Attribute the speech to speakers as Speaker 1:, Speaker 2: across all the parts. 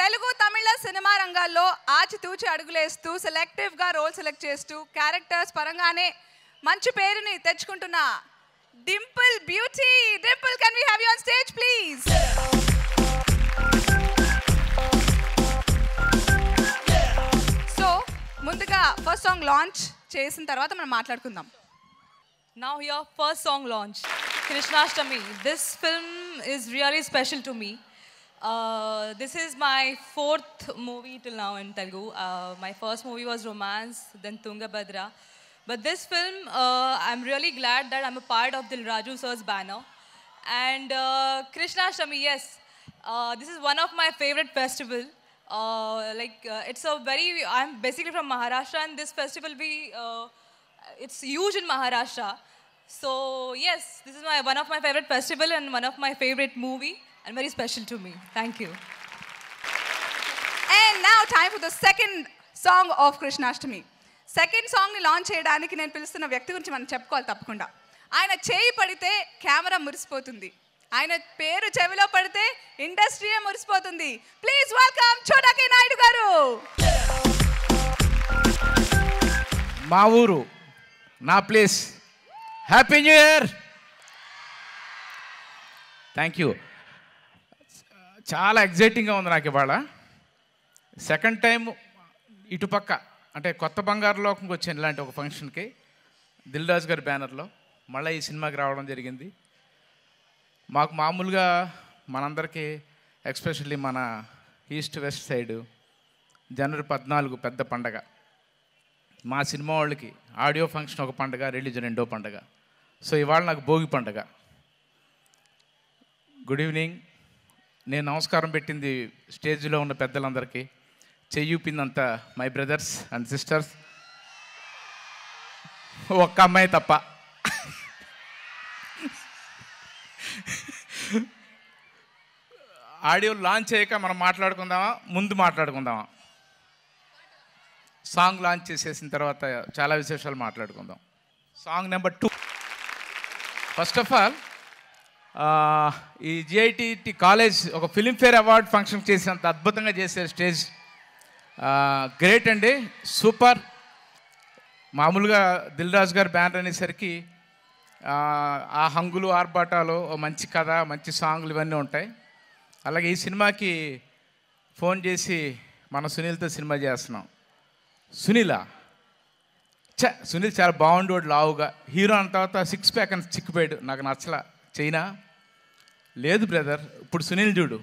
Speaker 1: తెలుగు తమిళ cinema రంగాల్లో ఆచితూచి అడుగులేస్తూ సెలెక్టివ్గా రోల్ సెలెక్ట్ చేస్తూ క్యారెక్టర్స్ పరంగానే మంచి పేరుని తెచ్చుకుంటున్న Dimple beauty Dimple can we have you on stage please so ముందుగా ఫస్ట్ సాంగ్ లాంచ్ చేసిన తర్వాత మనం మాట్లాడుకుందాం now
Speaker 2: here first song launch Krishnashtami this film is really special to me Uh, this is my fourth movie till now in Telugu. Uh, my first movie was Romance, then Tungabhadra. But this film, uh, I'm really glad that I'm a part of Dilraju sir's banner. And uh, Krishna Shami, yes, uh, this is one of my favorite festival. Uh, like uh, it's a very, I'm basically from Maharashtra and this festival be, it's huge in Maharashtra. So yes, this is my one of my favorite festival and one of my favorite movie. and very special to me. Thank you. And now time for the second song of Krishnashtami. Second సాంగ్ని
Speaker 1: launch చేయడానికి నేను పిలుస్తున్న వ్యక్తి గురించి మనం చెప్పుకోవాలి తప్పకుండా ఆయన చేయి పడితే కెమెరా మురిసిపోతుంది ఆయన పేరు చెవిలో పడితే ఇండస్ట్రీయే మురిసిపోతుంది ప్లీజ్ వెల్కమ్ చోటకి నాయుడు
Speaker 3: గారు మా ఊరు నా place happy new year thank you చాలా ఎగ్జైటింగ్గా ఉంది నాకు ఇవాళ సెకండ్ టైం ఇటుపక్క అంటే కొత్త బంగారు లోకంకి వచ్చాను ఇలాంటి ఒక ఫంక్షన్కి దిల్రాజు గారి బ్యానర్లో మళ్ళీ ఈ సినిమాకి రావడం జరిగింది మాకు మామూలుగా మనందరికీ ఎక్స్పెషల్లీ మన ఈస్ట్ వెస్ట్ సైడు జనవరి పద్నాలుగు పెద్ద పండగ మా సినిమా వాళ్ళకి ఆడియో ఫంక్షన్ ఒక పండగ రిలీజన్ రెండో పండగ సో ఇవాళ నాకు భోగి పండగ గుడ్ ఈవినింగ్ నేను నమస్కారం పెట్టింది స్టేజ్లో ఉన్న పెద్దలందరికీ చెయ్యూపిందంత మై బ్రదర్స్ అండ్ సిస్టర్స్ ఒక్క అమ్మాయి తప్ప ఆడియో లాంచ్ చేయక మనం మాట్లాడుకుందామా ముందు మాట్లాడుకుందామా సాంగ్ లాంచ్ చేసేసిన తర్వాత చాలా విశేషాలు మాట్లాడుకుందాం song number two first of all ఈ జిఐటి కాలేజ్ ఒక ఫిలింఫేర్ అవార్డ్ ఫంక్షన్ చేసినంత అద్భుతంగా చేశారు స్టేజ్ గ్రేట్ అండి సూపర్ మామూలుగా దిల్రాజు గారు బ్యానర్ అనేసరికి ఆ హంగులు ఆర్భాటాలు మంచి కథ మంచి సాంగ్లు ఇవన్నీ ఉంటాయి అలాగే ఈ సినిమాకి ఫోన్ చేసి మన సునీల్తో సినిమా చేస్తున్నాం సునీల చ సునీల్ చాలా బాగుండేవాడు లావుగా హీరో అన్న తర్వాత సిక్స్ ప్యాక్ అని చిక్కిపోయాడు నాకు నచ్చలే చైనా లేదు బ్రదర్ ఇప్పుడు సునీల్ చూడు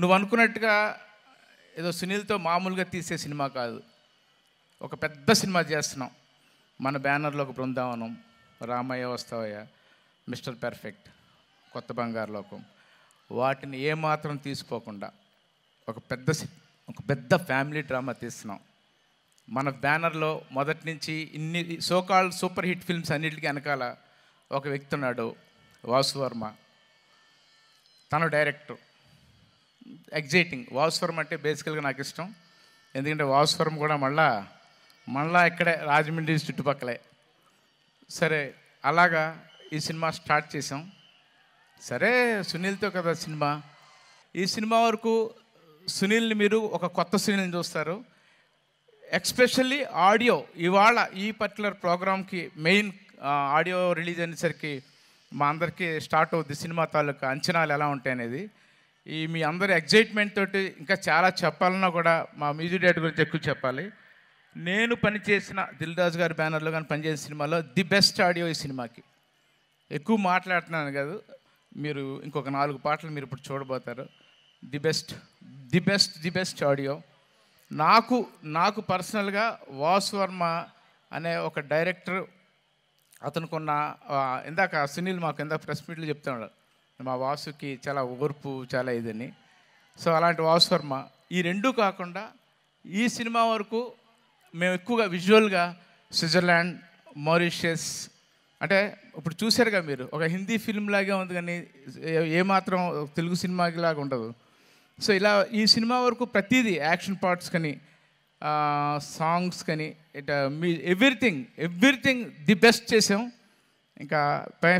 Speaker 3: నువ్వు అనుకున్నట్టుగా ఏదో సునీల్తో మామూలుగా తీసే సినిమా కాదు ఒక పెద్ద సినిమా చేస్తున్నాం మన బ్యానర్లో ఒక బృందావనం రామయ్య వస్తావయ్య మిస్టర్ పెర్ఫెక్ట్ కొత్త బంగారు లోకం వాటిని ఏమాత్రం తీసుకోకుండా ఒక పెద్ద ఒక పెద్ద ఫ్యామిలీ డ్రామా తీస్తున్నాం మన బ్యానర్లో మొదటి నుంచి ఇన్ని సోకాల్ సూపర్ హిట్ ఫిల్మ్స్ అన్నిటికీ వెనకాల ఒక వ్యక్తి ఉన్నాడు వాసువర్మ తను డైరెక్టర్ ఎగ్జైటింగ్ వాసువర్మ అంటే బేసికల్గా నాకు ఇష్టం ఎందుకంటే వాసువర్మ కూడా మళ్ళా మళ్ళా ఇక్కడే రాజమండ్రి చుట్టుపక్కలే సరే అలాగా ఈ సినిమా స్టార్ట్ చేసాం సరే సునీల్తో కదా సినిమా ఈ సినిమా వరకు సునీల్ని మీరు ఒక కొత్త సునీల్ని చూస్తారు ఎక్స్పెషల్లీ ఆడియో ఇవాళ ఈ పర్టికులర్ ప్రోగ్రామ్కి మెయిన్ ఆడియో రిలీజ్ అయినసరికి మా అందరికీ స్టార్ట్ అవుద్ది సినిమా తాలూకా అంచనాలు ఎలా ఉంటాయి అనేది ఈ మీ అందరి ఎగ్జైట్మెంట్ తోటి ఇంకా చాలా చెప్పాలన్నా కూడా మా మ్యూజిక్ డైరెక్టర్ గురించి ఎక్కువ చెప్పాలి నేను పనిచేసిన దిల్రాజ్ గారి బ్యానర్లో కానీ పనిచేసిన సినిమాలో ది బెస్ట్ ఆడియో ఈ సినిమాకి ఎక్కువ మాట్లాడుతున్నాను కాదు మీరు ఇంకొక నాలుగు పాటలు మీరు ఇప్పుడు చూడబోతారు the best the best the best audio నాకు నాకు పర్సనల్గా వాసు వర్మ అనే ఒక డైరెక్టర్ అతనుకున్న ఇందాక సునీల్ మాకు ఇందాక ప్రెస్ మీట్లు చెప్తున్నాడు మా వాసుకి చాలా ఓర్పు చాలా ఇదని సో అలాంటి వాసు వర్మ ఈ రెండూ కాకుండా ఈ సినిమా వరకు మేము ఎక్కువగా విజువల్గా స్విట్జర్లాండ్ మారిషియస్ అంటే ఇప్పుడు చూసారుగా మీరు ఒక హిందీ ఫిల్మ్ లాగే ఉంది కానీ ఏమాత్రం తెలుగు సినిమాకి లాగా ఉండదు సో ఇలా ఈ సినిమా వరకు ప్రతిదీ యాక్షన్ పార్ట్స్ కానీ సాంగ్స్ కానీ it me everything everything the best చేసాం ఇంకా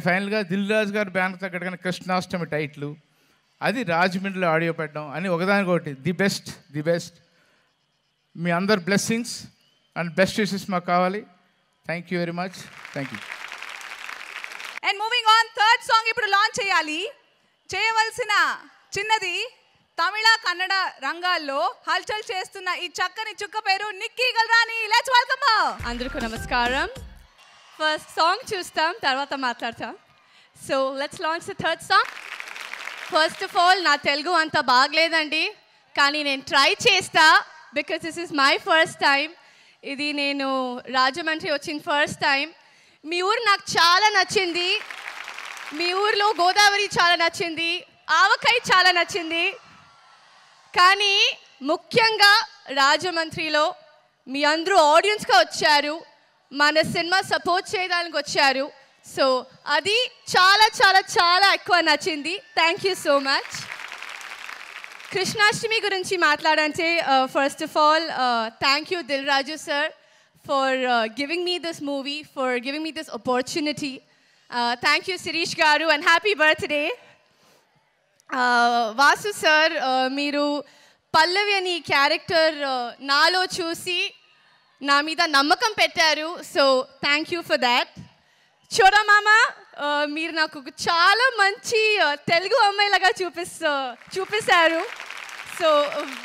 Speaker 3: ఫైనల్గా దిల్ రాజు గారు బ్యానర్ తగ్గట్టుగా కృష్ణాష్టమి టైట్లు అది రాజమండ్రిలో ఆడియో పెట్టడం అని ఒకదానికొకటి ది బెస్ట్ ది బెస్ట్ మీ అందరు బ్లెస్సింగ్స్ అండ్ బెస్ట్ విషెస్ మాకు కావాలి thank you very much thank you
Speaker 1: and moving on third song ఇప్పుడు లాంచ్ చేయాలి చేయవలసిన చిన్నది తమిళ కన్నడ రంగాల్లో హల్చల్ చేస్తున్న ఈ చక్కని చుక్క పేరు నిక్కీ గల్రాని లెట్స్ వెల్కమ్
Speaker 4: అందరికీ నమస్కారం ఫస్ట్ సాంగ్ చూస్తాం తర్వాత మాట్లాడతాం so let's launch the third song first of all నా తెలుగు అంత బాగలేదండి కానీ నేను ట్రై చేస్తా because this is my first time ఇది నేను రాజమండ్రి వచ్చిన ఫస్ట్ టైం మీ ఊరు నాకు చాలా నచ్చింది మీ ఊర్లో గోదావరి చాలా నచ్చింది ఆవకాయ చాలా నచ్చింది కానీ ముఖ్యంగా రాజమంత్రిలో మీ అందరూ ఆడియన్స్గా వచ్చారు మన సినిమా సపోర్ట్ చేయడానికి వచ్చారు సో అది చాలా చాలా చాలా ఎక్కువ నచ్చింది thank you so much Krishnashtami గురించి మాట్లాడంటే first of all thank you Dil Raju sir for giving me this movie for giving me this opportunity thank you Sirish గారు and happy birthday Vasu sir మీరు పల్లవి అని క్యారెక్టర్ నాలో చూసి నా మీద నమ్మకం పెట్టారు so thank you for that చూడ మామ మీరు నాకు చాలా మంచి తెలుగు అమ్మాయిలాగా చూపిస్తా చూపిస్తారు so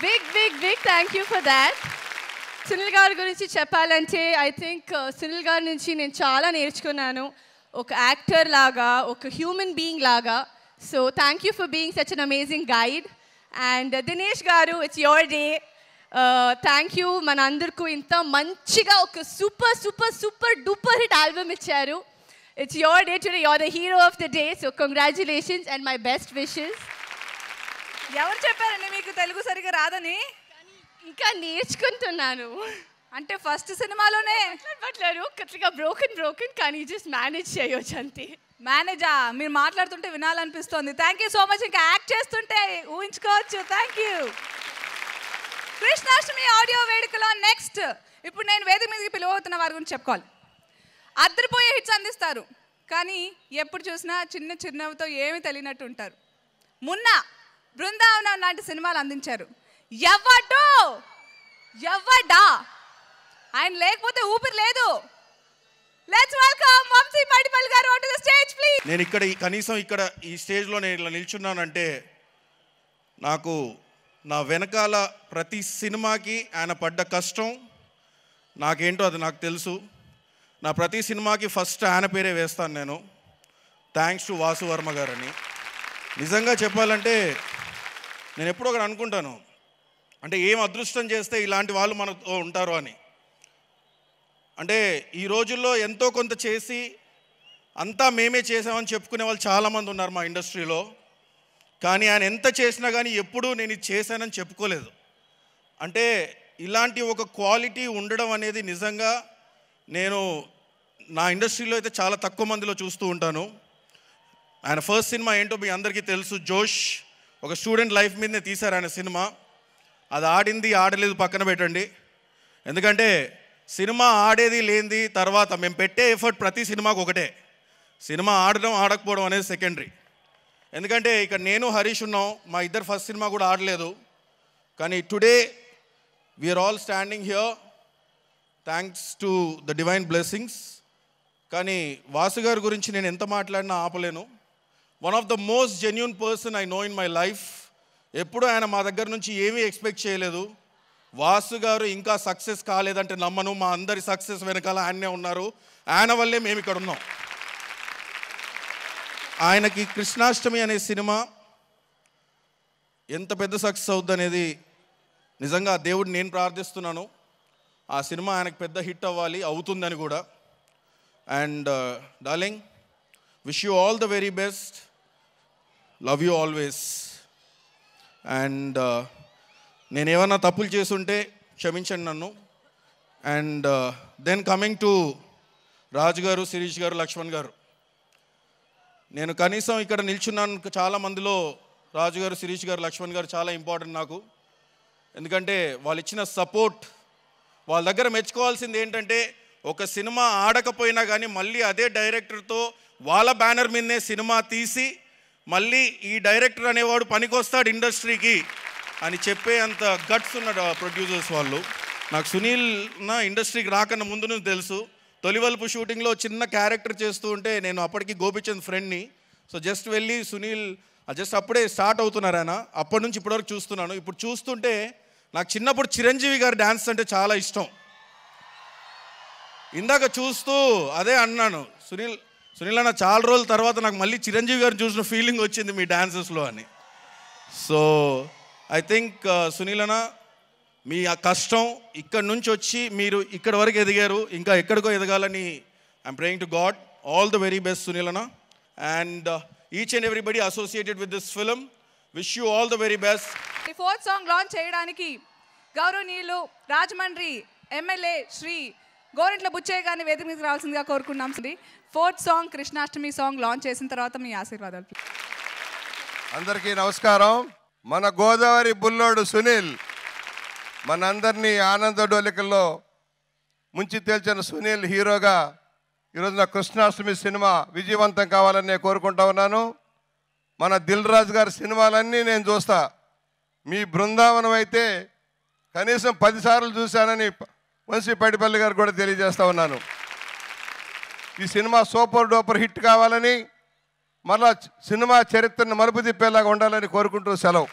Speaker 4: big big big thank you for that Sunil గారి గురించి చెప్పాలంటే ఐ థింక్ సునీల్ గారి నుంచి నేను చాలా నేర్చుకున్నాను ఒక యాక్టర్ లాగా ఒక హ్యూమన్ బీయింగ్ లాగా so thank you for being such an amazing guide and Dinesh గారు it's your day thank you మన అందరికీ ఇంత మంచిగా ఒక super super super duper hit album ఇచ్చారు it's your day today your the hero of the day so congratulations and my best wishes
Speaker 1: ఎవరు చెప్పారండి మీకు తెలుగు సరిగ్గా రాదని ఇంకా నేర్చుకుంటున్నాను అంటే ఫస్ట్ సినిమాలోనే మాట్లాడు కరెక్ట్గా బ్రోకెన్ బ్రోకెన్ కానీ జస్ట్ మేనేజ్ చేయొచ్చు అంతే మేనేజా మీరు మాట్లాడుతుంటే వినాలనిపిస్తోంది థ్యాంక్ యూ సో మచ్ ఇంకా యాక్ట్ చేస్తుంటే ఊహించుకోవచ్చు థ్యాంక్ యూ కృష్ణాష్టమి ఆడియో వేడుకలో నెక్స్ట్ ఇప్పుడు నేను వేదిక మీదకి పిలువవుతున్న వారి గురించి చెప్పుకోవాలి అద్దరిపోయే హిట్స్ అందిస్తారు కానీ ఎప్పుడు చూసినా చిన్న చిరునవ్వుతో ఏమి తెలియనట్టు ఉంటారు మున్న బృందావనం లాంటి సినిమాలు అందించారు ఎవ్వటో ఎవ్వడా ఆయన లేకపోతే ఊపిరి లేదు లెట్స్ వెల్కమ్ వంశీ మడిపల్ గారు ఆన్ ది స్టేజ్ ప్లీజ్
Speaker 5: నేను ఇక్కడ కనీసం ఇక్కడ ఈ స్టేజ్ లో నేను ఇలా నిల్చున్నానంటే నాకు నా వెనకాల ప్రతి సినిమాకి ఆయన పడ్డ కష్టం నాకేంటో అది నాకు తెలుసు నా ప్రతి సినిమాకి ఫస్ట్ ఆయన పేరే వేస్తాను నేను థ్యాంక్స్ టు వాసు వర్మ గారని నిజంగా చెప్పాలంటే నేను ఎప్పుడో ఒకటి అనుకుంటాను అంటే ఏం అదృష్టం చేస్తే ఇలాంటి వాళ్ళు మనతో ఉంటారు అని అంటే ఈ రోజుల్లో ఎంతో కొంత చేసి అంతా మేమే చేసామని చెప్పుకునే వాళ్ళు చాలామంది ఉన్నారు మా ఇండస్ట్రీలో కానీ ఆయన ఎంత చేసినా కానీ ఎప్పుడూ నేను ఇది చేశానని చెప్పుకోలేదు అంటే ఇలాంటి ఒక క్వాలిటీ ఉండడం అనేది నిజంగా నేను నా ఇండస్ట్రీలో అయితే చాలా తక్కువ మందిలో చూస్తూ ఉంటాను ఆయన ఫస్ట్ సినిమా ఏంటో మీ అందరికీ తెలుసు జోష్ ఒక స్టూడెంట్ లైఫ్ మీదనే తీశారు ఆయన సినిమా అది ఆడింది ఆడలేదు పక్కన పెట్టండి ఎందుకంటే సినిమా ఆడేది లేనిది తర్వాత మేము పెట్టే ఎఫర్ట్ ప్రతి సినిమాకు ఒకటే సినిమా ఆడడం ఆడకపోవడం అనేది సెకండరీ ఎందుకంటే ఇక్కడ నేను హరీష్ ఉన్నాం మా ఇద్దరు ఫస్ట్ సినిమా కూడా ఆడలేదు కానీ today we are all standing here thanks to the divine blessings కానీ వాసు గారి గురించి నేను ఎంత మాట్లాడినా ఆపలేను one of the most genuine person I know in my life ఎప్పుడూ ఆయన మా దగ్గర నుంచి ఏమీ ఎక్స్పెక్ట్ చేయలేదు వాసు గారు ఇంకా సక్సెస్ కాలేదంటే నమ్మను మా అందరి సక్సెస్ వెనకాల ఆయనే ఉన్నారు ఆయన వల్లే మేము ఇక్కడ ఉన్నాం ఆయనకి కృష్ణాష్టమి అనే సినిమా ఎంత పెద్ద సక్సెస్ అవుద్ది అనేది నిజంగా దేవుడు నేను ప్రార్థిస్తున్నాను ఆ సినిమా ఆయనకు పెద్ద హిట్ అవ్వాలి అవుతుందని కూడా and uh, darling wish you all the very best love you always and uh, నేను ఏమన్నా తప్పులు చేస్తుంటే క్షమించండి నన్ను and then coming to Raju గారు శిరీష్ గారు లక్ష్మణ్ గారు నేను కనీసం ఇక్కడ నిల్చున్నాను చాలా మందిలో రాజు గారు శిరీష్ గారు లక్ష్మణ్ గారు చాలా ఇంపార్టెంట్ నాకు ఎందుకంటే వాళ్ళు ఇచ్చిన సపోర్ట్ వాళ్ళ దగ్గర మెచ్చుకోవాల్సింది ఏంటంటే ఒక సినిమా ఆడకపోయినా కానీ మళ్ళీ అదే డైరెక్టర్తో వాళ్ళ బ్యానర్ మీదనే సినిమా తీసి మళ్ళీ ఈ డైరెక్టర్ అనేవాడు పనికొస్తాడు ఇండస్ట్రీకి అని చెప్పే అంత గట్స్ ఉన్నాడు ఆ ప్రొడ్యూసర్స్ వాళ్ళు నాకు సునీల్ నా ఇండస్ట్రీకి రాకన్నా ముందు తెలుసు తొలివల్పు షూటింగ్లో చిన్న క్యారెక్టర్ చేస్తూ ఉంటే నేను అప్పటికి గోపిచంద్ ఫ్రెండ్ని సో జస్ట్ వెళ్ళి సునీల్ జస్ట్ అప్పుడే స్టార్ట్ అవుతున్నారు ఆయన అప్పటి నుంచి ఇప్పటివరకు చూస్తున్నాను ఇప్పుడు చూస్తుంటే నాకు చిన్నప్పుడు చిరంజీవి గారి డ్యాన్స్ అంటే చాలా ఇష్టం ఇందాక చూస్తూ అదే అన్నాను సునీల్ సునీల్ అన్న చాలా రోజుల తర్వాత నాకు మళ్ళీ చిరంజీవి గారిని చూసిన ఫీలింగ్ వచ్చింది మీ డాన్సెస్లో అని సో ఐ థింక్ సునీలన మీ ఆ కష్టం ఇక్కడి నుంచి వచ్చి మీరు ఇక్కడ వరకు ఎదిగారు ఇంకా ఎక్కడికో ఎదగాలని I'm praying to God all the very best సునీలన and each and everybody associated with this film wish you all the very best
Speaker 1: fourth song launch చేయడానికి గౌరవనీయులు రాజమండ్రి ఎమ్మెల్యే శ్రీ గోరెంట్ల బుచ్చయ్య గారిని వేదిక మీద రావాల్సిందిగా కోరుకున్నాం Shri fourth song Krishnashtami song launch చేసిన తర్వాత మీ
Speaker 5: ఆశీర్వాదాలు అందరికీ నమస్కారం మన గోదావరి బుల్లోడు సునీల్ మనందరినీ ఆనంద డోలికల్లో ముంచి తేల్చిన సునీల్ హీరోగా ఈరోజు నా కృష్ణాష్టమి సినిమా విజయవంతం కావాలని నేను కోరుకుంటా ఉన్నాను మన దిల్ రాజు గారి సినిమాలన్నీ నేను చూస్తా మీ బృందావనం అయితే కనీసం పదిసార్లు చూశానని వంశీ పైడిపల్లి గారు కూడా తెలియజేస్తా ఉన్నాను ఈ సినిమా సూపర్ డూపర్ హిట్ కావాలని మళ్ళా సినిమా చరిత్రను మలుపు తిప్పేలాగా ఉండాలని కోరుకుంటూ సెలవు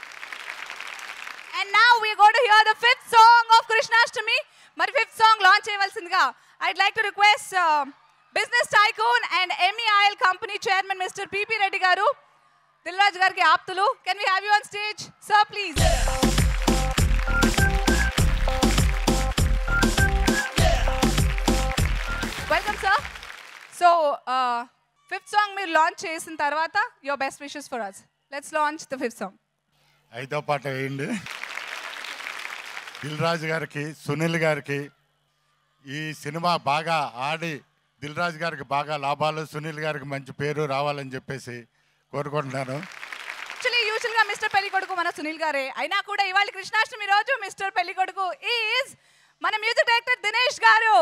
Speaker 1: and now we go to hear the fifth song of Krishnashtami మరి ఫిఫ్త్ సాంగ్ లాంచ్ చేయవలసిందిగా I'd like to request business tycoon and MEIL company chairman mister P P Reddy garu Dilraj గారికి ఆప్తులు can we have you on stage sir please welcome sir so fifth song మీరు launch చేసిన తర్వాత your best wishes for us let's launch the fifth song
Speaker 6: ఐదో పాట వేయండి రాజు గారికి సునీల్ గారికి ఈ సినిమా బాగా ఆడి రాజు గారికి బాగా లాభాలు సునీల్ గారికి మంచి పేరు రావాలని చెప్పేసి కోరుకుంటున్నాను
Speaker 1: యాక్చువల్లీ యూజువల్గా మిస్టర్ పెళ్లి కొడుకు మన సునీల్ గారే అయినా కూడా ఇవాళ కృష్ణాష్టమి రోజు మిస్టర్ పెళ్లి కొడుకు ఈజ్ మన మ్యూజిక్ డైరెక్టర్ దినేష్ గారు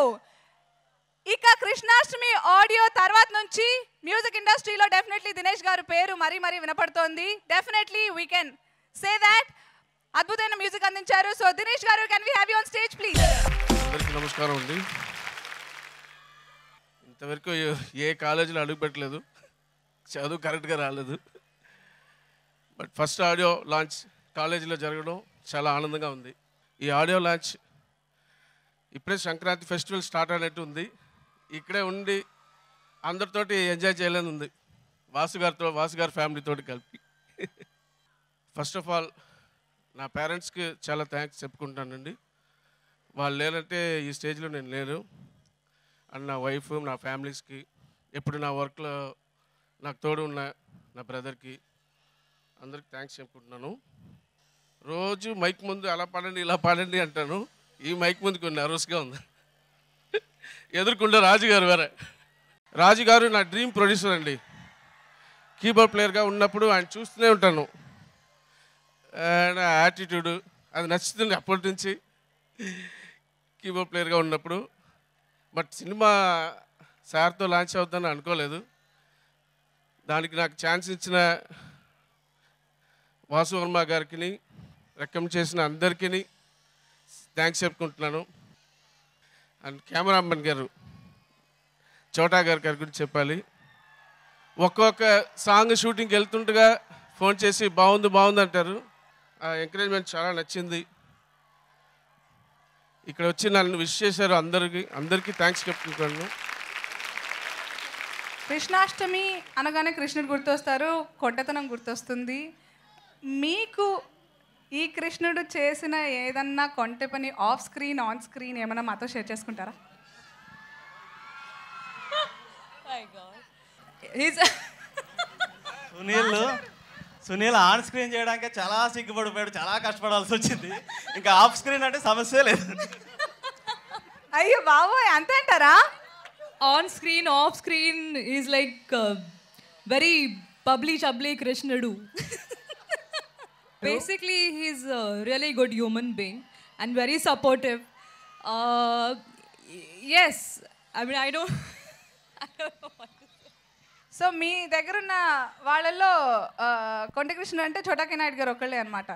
Speaker 1: ఇక కృష్ణాష్టమి ఆడియో తర్వాత నుంచి మ్యూజిక్ ఇండస్ట్రీలో డెఫినెట్లీ దినేష్ గారు పేరు మరీ మరీ వినపడుతోంది definitely we can say that అద్భుతమైన మ్యూజిక్ అందించారు సో దినేష్ గారు can we have you on stage please
Speaker 6: అందరికీ నమస్కారం అండి ఇంతవరకు ఏ కాలేజీలో అడుగు పెట్టలేదు చదువు కరెక్ట్గా రాలేదు బట్ ఫస్ట్ ఆడియో లాంచ్ కాలేజీలో జరగడం చాలా ఆనందంగా ఉంది ఈ ఆడియో లాంచ్ ఇప్పుడే సంక్రాంతి ఫెస్టివల్ స్టార్ట్ అయినట్టు ఉంది ఇక్కడే ఉండి అందరితోటి ఎంజాయ్ చేయలేని ఉంది వాసుగారితో వాసుగారి వాసు గారి ఫ్యామిలీతో కలిపి ఫస్ట్ ఆఫ్ ఆల్ నా పేరెంట్స్కి చాలా థ్యాంక్స్ చెప్పుకుంటానండి వాళ్ళు లేనంటే ఈ స్టేజ్లో నేను లేను అండ్ నా వైఫ్ నా ఫ్యామిలీస్కి ఎప్పుడు నా వర్క్లో నాకు తోడు ఉన్న నా బ్రదర్కి అందరికి థ్యాంక్స్ చెప్పుకుంటున్నాను రోజు మైక్ ముందు అలా పాడండి ఇలా పాడండి అంటాను ఈ మైక్ ముందు కొన్ని నర్వస్గా ఉంది ఎదుర్కొంటే రాజుగారు వేరే రాజుగారు నా డ్రీమ్ ప్రొడ్యూసర్ అండి కీబోర్డ్ ప్లేయర్గా ఉన్నప్పుడు ఆయన చూస్తూనే ఉంటాను నా యాటిట్యూడు అది నచ్చుతుంది అప్పటి నుంచి కీబోర్డ్ ప్లేయర్గా ఉన్నప్పుడు బట్ సినిమా సార్తో లాంచ్ అవుద్దని అనుకోలేదు దానికి నాకు ఛాన్స్ ఇచ్చిన వాసు వర్మ గారికి రికమెండ్ చేసిన అందరికీ థ్యాంక్స్ చెప్పుకుంటున్నాను అండ్ కెమెరామెన్ గారు చోటా గారి గారి గురించి చెప్పాలి ఒక్కొక్క సాంగ్ షూటింగ్కి వెళ్తుంటగా ఫోన్ చేసి బాగుంది బాగుంది అంటారు ఆ ఎంకరేజ్మెంట్ చాలా నచ్చింది ఇక్కడ వచ్చి నన్ను విష్ చేశారు అందరికి అందరికీ థ్యాంక్స్ చెప్తున్నాను
Speaker 1: కృష్ణాష్టమి అనగానే కృష్ణుడు గుర్తొస్తారు కొండతనం గుర్తొస్తుంది మీకు ఈ కృష్ణుడు చేసిన ఏదన్నా కొంటె పని ఆఫ్ స్క్రీన్ ఆన్ స్క్రీన్ ఏమైనా మాతో షేర్ చేసుకుంటారా
Speaker 6: సునీల్ సునీల్ ఆన్ స్క్రీన్ చేయడానికి చాలా సిగ్గుపడిపోయాడు చాలా కష్టపడాల్సి వచ్చింది ఇంకా ఆఫ్ స్క్రీన్ అంటే సమస్య లేదు
Speaker 2: అయ్యో బాబోయ్ అంతే అంటారా on screen off screen is like very public ably కృష్ణుడు basically he's really good human being and very supportive yes I mean I don't so మీ దగ్గర ఉన్న
Speaker 1: వాళ్ళల్లో uh, కొండకృష్ణ అంటే చోటాకి నాయుడు గారు ఒకళ్ళే అనమాట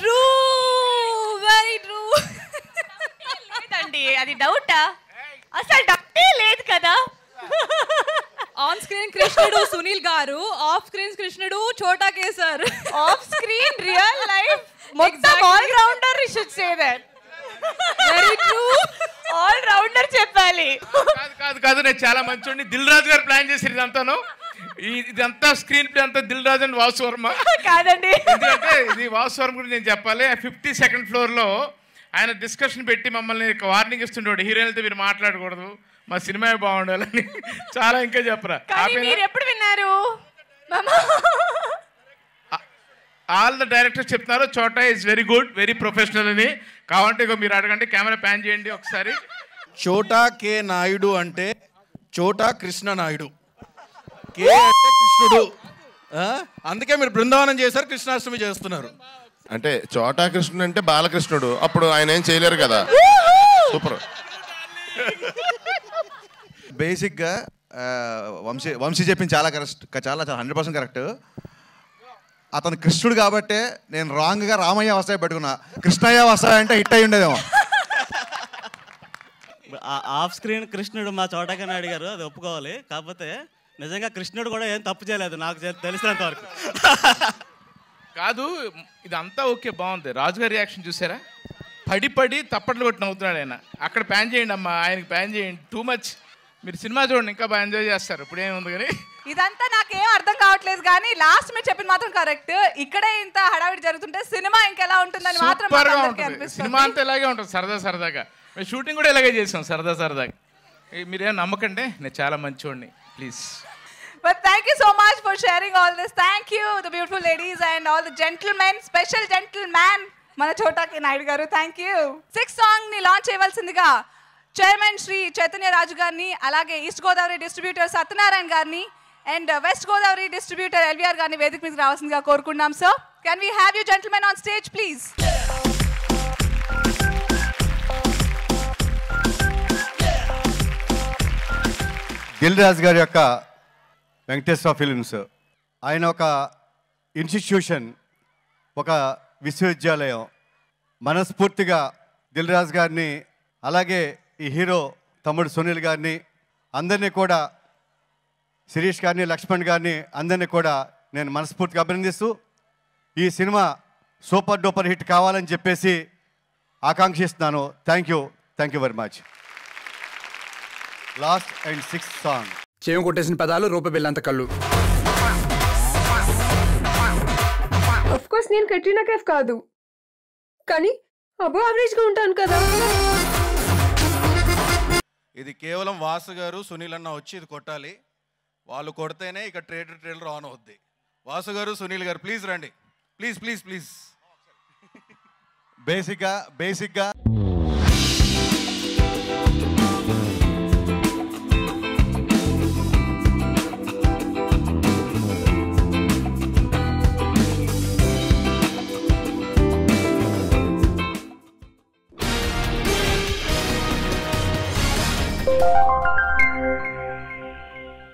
Speaker 1: ట్రూ
Speaker 2: వెరీ ట్రూ అది డౌటా అసలు డౌటే లేదు కదా ఆన్ స్క్రీన్ కృష్ణుడు సునీల్ గారు ఆఫ్ స్క్రీన్
Speaker 4: కృష్ణుడు చోటా కేసర్ ఆఫ్ స్క్రీన్ రియల్ లైఫ్ మొత్తం all rounder
Speaker 3: should say that very true all rounder చెప్పాలి కాదు కాదు కాదు నేను చాలా ఉండి దిల్ రాజు గారు ప్లాన్ చేసారు ఇదంతాను ఇదంతా స్క్రీన్ ప్లే అంతా దిల్ రాజు అండ్ వాసు వర్మ కాదండి ఇది వాసు వర్మ గురించి నేను చెప్పాలి ఫిఫ్టీ సెకండ్ ఫ్లోర్లో లో ఆయన డిస్కషన్ పెట్టి మమ్మల్ని వార్నింగ్ ఇస్తుండేవాడు హీరోయిన్తో మీరు మాట్లాడకూడదు మా సినిమా బాగుండాలని చాలా ఇంకా చెప్పరా ఎప్పుడు విన్నారు ఆల్ ద డైరెక్టర్స్ చెప్తున్నారు Chota is very good very professional అని కావాలంటే ఇక మీరు అడగండి కెమెరా ప్యాన్ చేయండి ఒకసారి
Speaker 5: చోటా కే నాయుడు అంటే చోటా కృష్ణ నాయుడు కే అంటే కృష్ణుడు అందుకే మీరు బృందావనం చేశారు కృష్ణాష్టమి చేస్తున్నారు
Speaker 6: అంటే చోటా కృష్ణుడు అంటే బాలకృష్ణుడు అప్పుడు ఆయన ఏం చేయలేరు కదా సూపర్
Speaker 3: బేసిక్గా వంశీ వంశీ చెప్పింది చాలా కరెక్ట్ చాలా చాలా హండ్రెడ్ పర్సెంట్ కరెక్ట్
Speaker 5: అతను కృష్ణుడు కాబట్టే నేను రాంగ్గా రామయ్య వస్తాయి పెట్టుకున్నా కృష్ణయ్య వస్తాయి అంటే హిట్ అయ్యి ఉండేదేమో
Speaker 6: ఆఫ్ స్క్రీన్
Speaker 3: కృష్ణుడు మా చోటకని అడిగారు అది ఒప్పుకోవాలి కాకపోతే నిజంగా కృష్ణుడు కూడా ఏం తప్పు చేయలేదు నాకు తెలిసినంత వరకు కాదు ఇదంతా ఓకే బాగుంది రాజుగారి రియాక్షన్ చూసారా పడి పడి తప్పట్లు కొట్టి నవ్వుతున్నాడు ఆయన అక్కడ ప్యాన్ చేయండి అమ్మా ఆయనకి ప్యాన్ చేయండి టూ మచ్ మీరు సినిమా చూడండి ఇంకా బాగా ఎంజాయ్ చేస్తారు ఇప్పుడు ఏముంది కానీ
Speaker 1: ఇదంతా నాకేం అర్థం కావట్లేదు కానీ లాస్ట్ మీరు చెప్పింది మాత్రం కరెక్ట్ ఇక్కడే ఇంత హడావిడి జరుగుతుంటే సినిమా ఇంకెలా ఉంటుందని మాత్రం సినిమా
Speaker 3: అంతా ఇలాగే ఉంటుంది సరదా సరదాగా మేము షూటింగ్ కూడా ఇలాగే చేసాం సరదా సరదాగా మీరేం నమ్మకండి నేను చాలా మంచివాడిని please
Speaker 1: But thank you so much for sharing all this. Thank you, the beautiful ladies and all the gentlemen, special gentleman, మన చోటాకి నాయుడు గారు థ్యాంక్ యూ సిక్స్ సాంగ్ని లాంచ్ చేయవలసిందిగా చైర్మన్ శ్రీ చైతన్య రాజు గారిని అలాగే ఈస్ట్ గోదావరి డిస్ట్రిబ్యూటర్ సత్యనారాయణ గారిని and west Godavari distributor LVR గారిని వేదిక మీద రావాల్సిందిగా కోరుకున్నాం sir can we have you gentlemen on stage please
Speaker 5: Dil Raju గారి యొక్క వెంకటేశ్వర ఫిలిమ్స్ ఆయన ఒక ఇన్స్టిట్యూషన్ ఒక విశ్వవిద్యాలయం మనస్ఫూర్తిగా దిల్ రాజు గారిని అలాగే ఈ హీరో తమ్ముడు సునీల్ గారిని అందరినీ కూడా శిరీష్ గారిని లక్ష్మణ్ గారిని అందరినీ కూడా నేను మనస్ఫూర్తిగా అభినందిస్తూ ఈ సినిమా సూపర్ డూపర్ హిట్ కావాలని చెప్పేసి ఆకాంక్షిస్తున్నాను thank you thank you very much
Speaker 3: last and sixth song చేయం కొట్టేసిన పదాలు రూపబిల్లంత కళ్ళు
Speaker 1: కోర్స్ నేను కట్టిన కేఫ్ కాదు కానీ అబో అవరేజ్ గా ఉంటాను కదా
Speaker 5: ఇది కేవలం వాసు గారు సునీల్ అన్న వచ్చి ఇది కొట్టాలి వాళ్ళు కొడితేనే ఇక ట్రేడర్ ట్రేడర్ ఆన్ అవుద్ది వాసు గారు సునీల్ గారు ప్లీజ్ రండి ప్లీజ్ ప్లీజ్ ప్లీజ్ బేసిక్గా బేసిక్గా